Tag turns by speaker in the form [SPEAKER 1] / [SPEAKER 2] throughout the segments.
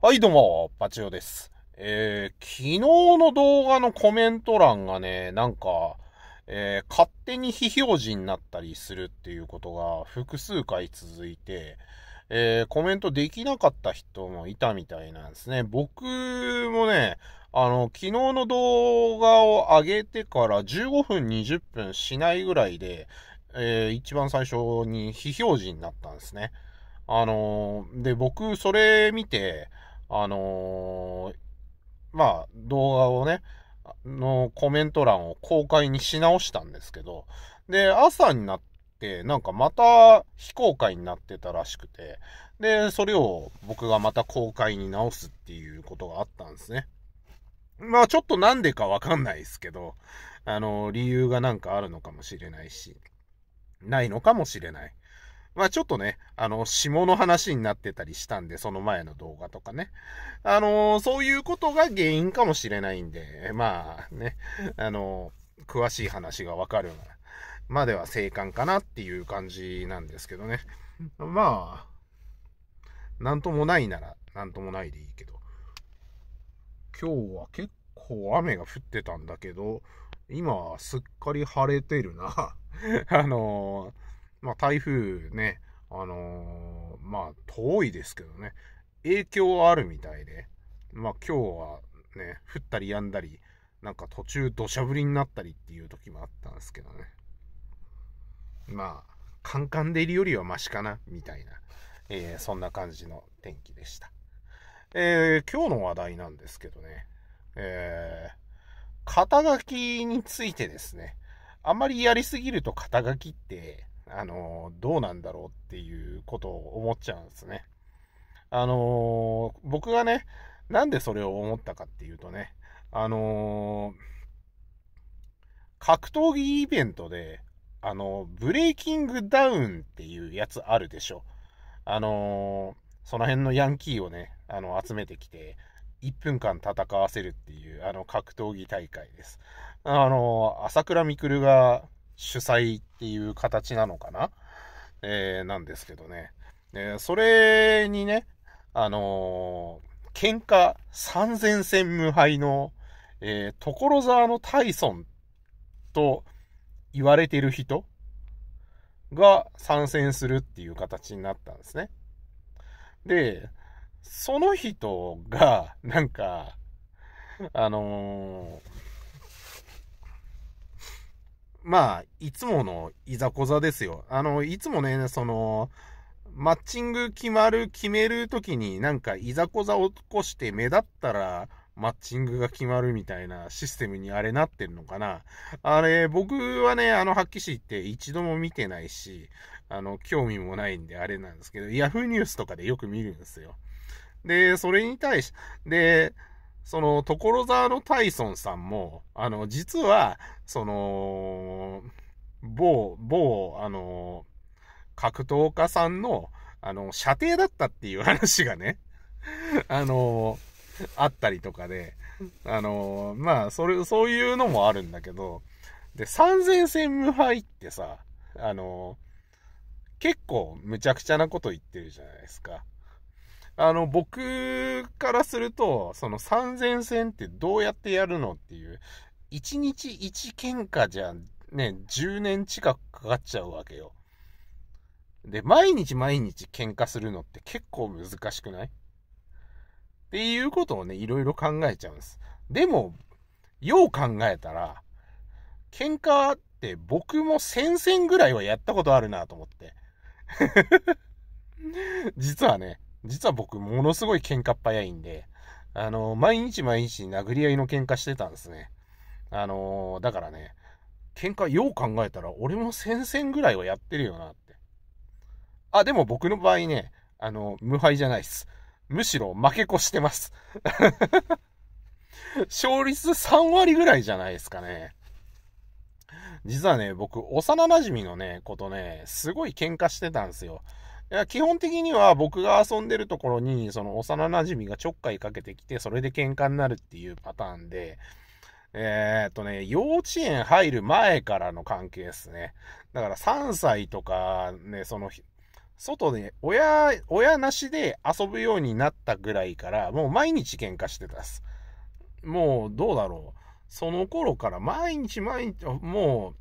[SPEAKER 1] はい、どうも、パチオです。えー、昨日の動画のコメント欄がね、なんか、えー、勝手に非表示になったりするっていうことが複数回続いて、えー、コメントできなかった人もいたみたいなんですね。僕もね、あの、昨日の動画を上げてから15分20分しないぐらいで、えー、一番最初に非表示になったんですね。あので、僕、それ見て、あのー、まあ、動画をね、のコメント欄を公開にし直したんですけど、で、朝になって、なんかまた非公開になってたらしくて、で、それを僕がまた公開に直すっていうことがあったんですね。まあちょっとなんでかわかんないですけど、あのー、理由がなんかあるのかもしれないし、ないのかもしれない。まあちょっとね、あの、霜の話になってたりしたんで、その前の動画とかね。あの、そういうことが原因かもしれないんで、まあね、あの、詳しい話がわかるまでは生還かなっていう感じなんですけどね。まあ、なんともないなら、なんともないでいいけど。今日は結構雨が降ってたんだけど、今はすっかり晴れてるな。あのーまあ、台風ね、あのー、まあ、遠いですけどね、影響はあるみたいで、まあ、今日はね、降ったり止んだり、なんか途中土砂降りになったりっていう時もあったんですけどね。まあ、カンカンでいるよりはマシかな、みたいな、えー、そんな感じの天気でした。えー、今日の話題なんですけどね、えー、肩書きについてですね、あまりやりすぎると肩書きって、あの、どうなんだろうっていうことを思っちゃうんですね。あの、僕がね、なんでそれを思ったかっていうとね、あの、格闘技イベントで、あの、ブレイキングダウンっていうやつあるでしょ。あの、その辺のヤンキーをね、あの、集めてきて、1分間戦わせるっていう、あの、格闘技大会です。あの、朝倉未来が主催っていう形なのかなえー、なんですけどね。えー、それにね、あのー、喧嘩3000戦無敗の、えー、所沢のタイソンと言われてる人が参戦するっていう形になったんですね。で、その人が、なんか、あのーまあ、いつものいざこざですよ。あの、いつもね、その、マッチング決まる、決めるときになんかいざこざを起こして目立ったら、マッチングが決まるみたいなシステムにあれなってるのかな。あれ、僕はね、あの、はっきし言って一度も見てないし、あの、興味もないんであれなんですけど、yahoo！! ニュースとかでよく見るんですよ。で、それに対し、で、その、所沢のタイソンさんも、あの、実は、その、某、某、あの、格闘家さんの、あの、射程だったっていう話がね、あの、あったりとかで、あの、まあ、それ、そういうのもあるんだけど、で、三千戦無敗ってさ、あの、結構むちゃくちゃなこと言ってるじゃないですか。あの、僕からすると、その3000戦ってどうやってやるのっていう、1日1喧嘩じゃね、10年近くかかっちゃうわけよ。で、毎日毎日喧嘩するのって結構難しくないっていうことをね、いろいろ考えちゃうんです。でも、よう考えたら、喧嘩って僕も戦線戦ぐらいはやったことあるなと思って。実はね、実は僕、ものすごい喧嘩っ早いんで、あの、毎日毎日殴り合いの喧嘩してたんですね。あの、だからね、喧嘩よう考えたら、俺も戦0戦ぐらいはやってるよなって。あ、でも僕の場合ね、あの、無敗じゃないっす。むしろ負け越してます。勝率3割ぐらいじゃないですかね。実はね、僕、幼馴染のね、ことね、すごい喧嘩してたんですよ。いや基本的には僕が遊んでるところに、その幼馴染がちょっかいかけてきて、それで喧嘩になるっていうパターンで、えー、っとね、幼稚園入る前からの関係ですね。だから3歳とか、ね、その、外で、親、親なしで遊ぶようになったぐらいから、もう毎日喧嘩してたっす。もう、どうだろう。その頃から毎日毎日、も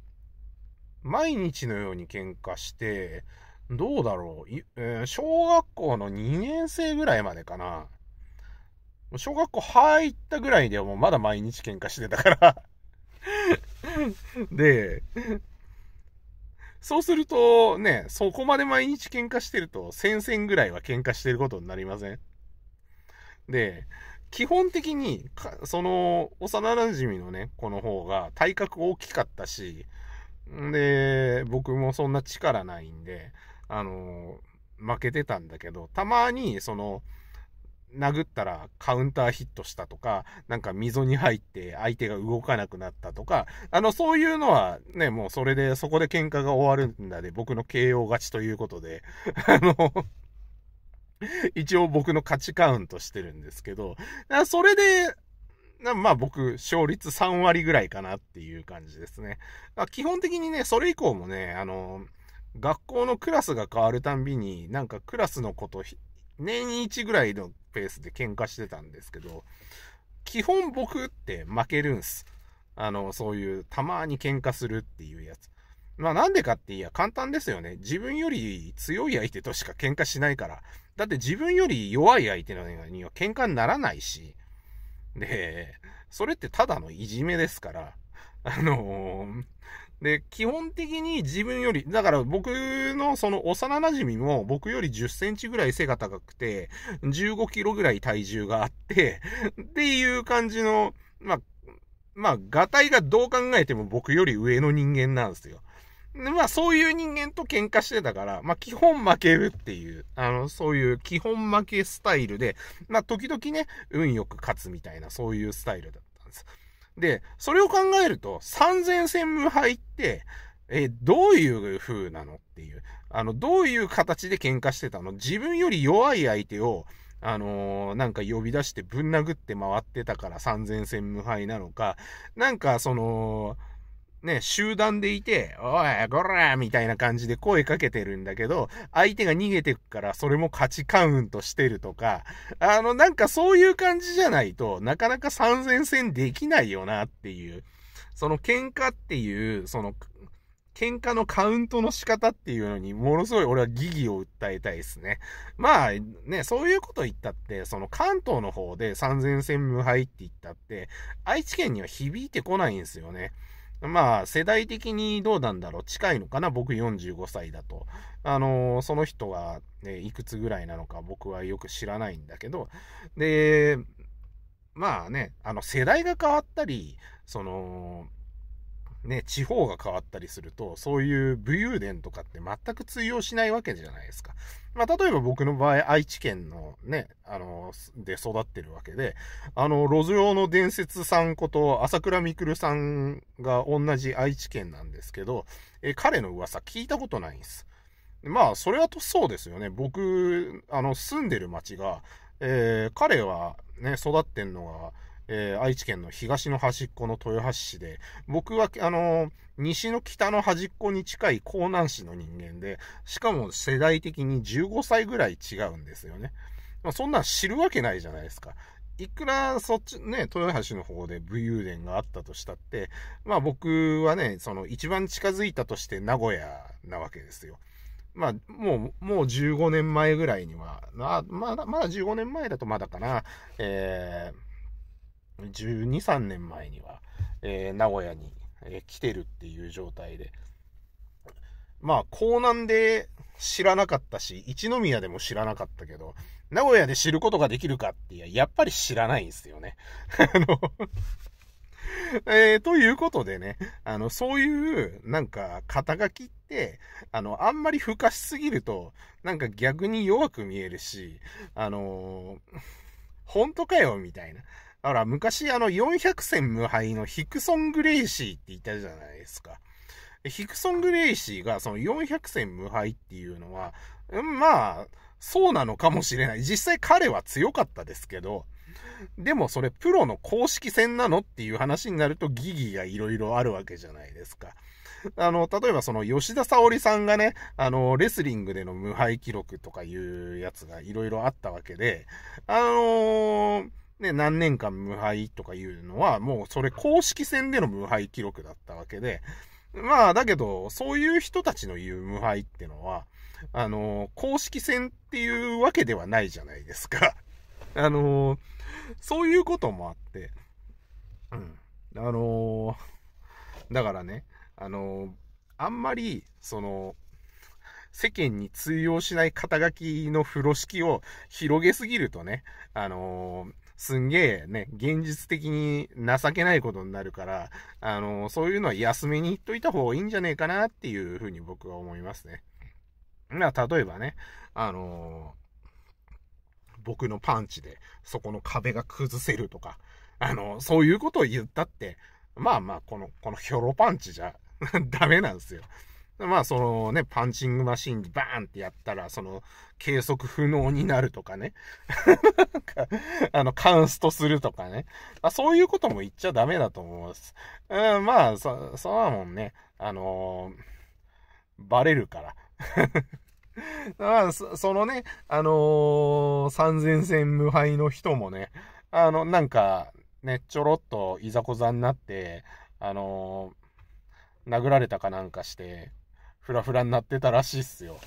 [SPEAKER 1] う、毎日のように喧嘩して、どうだろう、えー、小学校の2年生ぐらいまでかな。小学校入ったぐらいでもうまだ毎日喧嘩してたから で、そうするとね、そこまで毎日喧嘩してると、先々ぐらいは喧嘩してることになりませんで、基本的にか、その、幼馴染のね、子の方が体格大きかったし、で、僕もそんな力ないんで、あのー、負けてたんだけど、たまに、その、殴ったらカウンターヒットしたとか、なんか溝に入って相手が動かなくなったとか、あの、そういうのはね、もうそれで、そこで喧嘩が終わるんだで、僕の KO 勝ちということで、あの、一応僕の価値カウントしてるんですけど、それで、まあ僕、勝率3割ぐらいかなっていう感じですね。基本的にね、それ以降もね、あの、学校のクラスが変わるたんびに、なんかクラスのこと、年一ぐらいのペースで喧嘩してたんですけど、基本僕って負けるんす。あの、そういう、たまに喧嘩するっていうやつ。まあなんでかっていや、簡単ですよね。自分より強い相手としか喧嘩しないから。だって自分より弱い相手のには喧嘩にならないし。で、それってただのいじめですから。あのー、で、基本的に自分より、だから僕のその幼馴染も僕より10センチぐらい背が高くて、15キロぐらい体重があってっていう感じの、まあ、まあ、がたがどう考えても僕より上の人間なんですよ。でまあ、そういう人間と喧嘩してたから、まあ、基本負けるっていう、あの、そういう基本負けスタイルで、まあ、時々ね、運よく勝つみたいな、そういうスタイルだったんです。で、それを考えると、3000戦無敗って、えどういう風なのっていう。あの、どういう形で喧嘩してたの自分より弱い相手を、あのー、なんか呼び出してぶん殴って回ってたから3000戦無敗なのか、なんかその、ね、集団でいて、おい、こーみたいな感じで声かけてるんだけど、相手が逃げてくからそれも価値カウントしてるとか、あの、なんかそういう感じじゃないとなかなか参戦戦できないよなっていう、その喧嘩っていう、その、喧嘩のカウントの仕方っていうのに、ものすごい俺は疑義を訴えたいですね。まあね、そういうこと言ったって、その関東の方で3000戦無敗って言ったって、愛知県には響いてこないんですよね。まあ、世代的にどうなんだろう。近いのかな僕45歳だと。あのー、その人が、ね、いくつぐらいなのか僕はよく知らないんだけど。で、まあね、あの、世代が変わったり、その、ね、地方が変わったりすると、そういう武勇伝とかって全く通用しないわけじゃないですか。まあ、例えば僕の場合、愛知県のね、あの、で育ってるわけで、あの、路上の伝説さんこと、朝倉未来さんが同じ愛知県なんですけど、え、彼の噂聞いたことないんです。まあ、それはとそうですよね。僕、あの、住んでる町が、えー、彼はね、育ってんのが、えー、愛知県の東の端っこの豊橋市で、僕は、あのー、西の北の端っこに近い江南市の人間で、しかも世代的に15歳ぐらい違うんですよね。まあ、そんなん知るわけないじゃないですか。いくらそっちね、豊橋の方で武勇伝があったとしたって、まあ僕はね、その一番近づいたとして名古屋なわけですよ。まあもう、もう15年前ぐらいには、まあ、まだ、まだ15年前だとまだかな、えー、12、3年前には、えー、名古屋に、えー、来てるっていう状態で、まあ、港南で知らなかったし、一宮でも知らなかったけど、名古屋で知ることができるかって、やっぱり知らないんですよね。あの えー、ということでね、あの、そういう、なんか、肩書きって、あの、あんまり深しすぎると、なんか逆に弱く見えるし、あのー、本当かよ、みたいな。だから昔あの400戦無敗のヒクソン・グレイシーっていたじゃないですか。ヒクソン・グレイシーがその400戦無敗っていうのは、まあ、そうなのかもしれない。実際彼は強かったですけど、でもそれプロの公式戦なのっていう話になるとギギがいろいろあるわけじゃないですか。あの、例えばその吉田沙織さんがね、あの、レスリングでの無敗記録とかいうやつがいろいろあったわけで、あのーね、何年間無敗とかいうのは、もうそれ公式戦での無敗記録だったわけで、まあ、だけど、そういう人たちの言う無敗ってのは、あの、公式戦っていうわけではないじゃないですか。あの、そういうこともあって、うん。あの、だからね、あの、あんまり、その、世間に通用しない肩書きの風呂敷を広げすぎるとね、あのーすんげえね、現実的に情けないことになるから、あの、そういうのは安めに言っといた方がいいんじゃねえかなっていうふうに僕は思いますね。まあ、例えばね、あの僕のパンチで、そこの壁が崩せるとか、あの、そういうことを言ったって、まあまあ、この、このヒョロパンチじゃ ダメなんですよ。まあ、そのね、パンチングマシンにバーンってやったら、その、計測不能になるとかね。あの、カンストするとかね。あそういうことも言っちゃダメだと思いす。うん、まあ、そ、そうなもんね。あのー、バレるから。まあ、そのね、あのー、三千戦無敗の人もね、あの、なんか、ね、ちょろっといざこざになって、あのー、殴られたかなんかして、フラフラになってたらしいっすよ。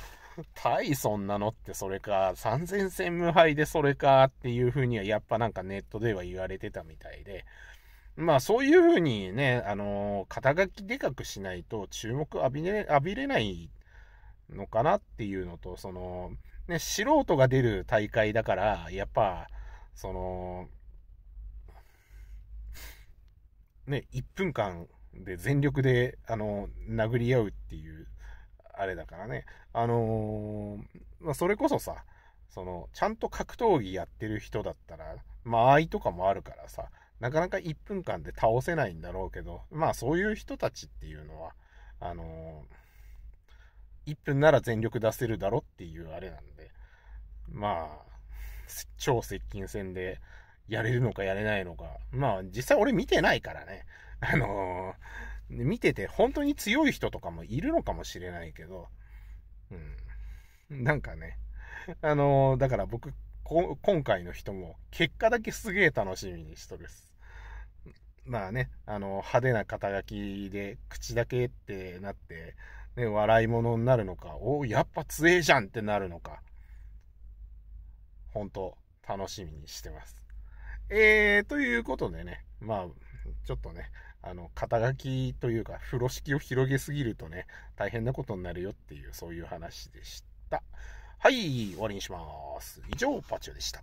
[SPEAKER 1] イそんなのってそれか、3000戦無敗でそれかっていう風にはやっぱなんかネットでは言われてたみたいで、まあそういう風にね、あの肩書きでかくしないと注目浴び,、ね、浴びれないのかなっていうのと、その、ね、素人が出る大会だから、やっぱ、その、ね、1分間で全力で、あの、殴り合うっていう、あれだからね。あのー、まあ、それこそさ、その、ちゃんと格闘技やってる人だったら、間合いとかもあるからさ、なかなか1分間で倒せないんだろうけど、まあそういう人たちっていうのは、あのー、1分なら全力出せるだろっていうあれなんで、まあ、超接近戦でやれるのかやれないのか、まあ実際俺見てないからね、あのー見てて本当に強い人とかもいるのかもしれないけど、うん。なんかね、あのー、だから僕、今回の人も結果だけすげえ楽しみにしとるっす。まあね、あの派手な肩書きで口だけってなって、ね、笑い物になるのか、おやっぱ強えじゃんってなるのか、本当楽しみにしてます。えー、ということでね、まあ、ちょっとね、あの、肩書きというか、風呂敷を広げすぎるとね、大変なことになるよっていう、そういう話でした。はい、終わりにします。以上、パチオでした。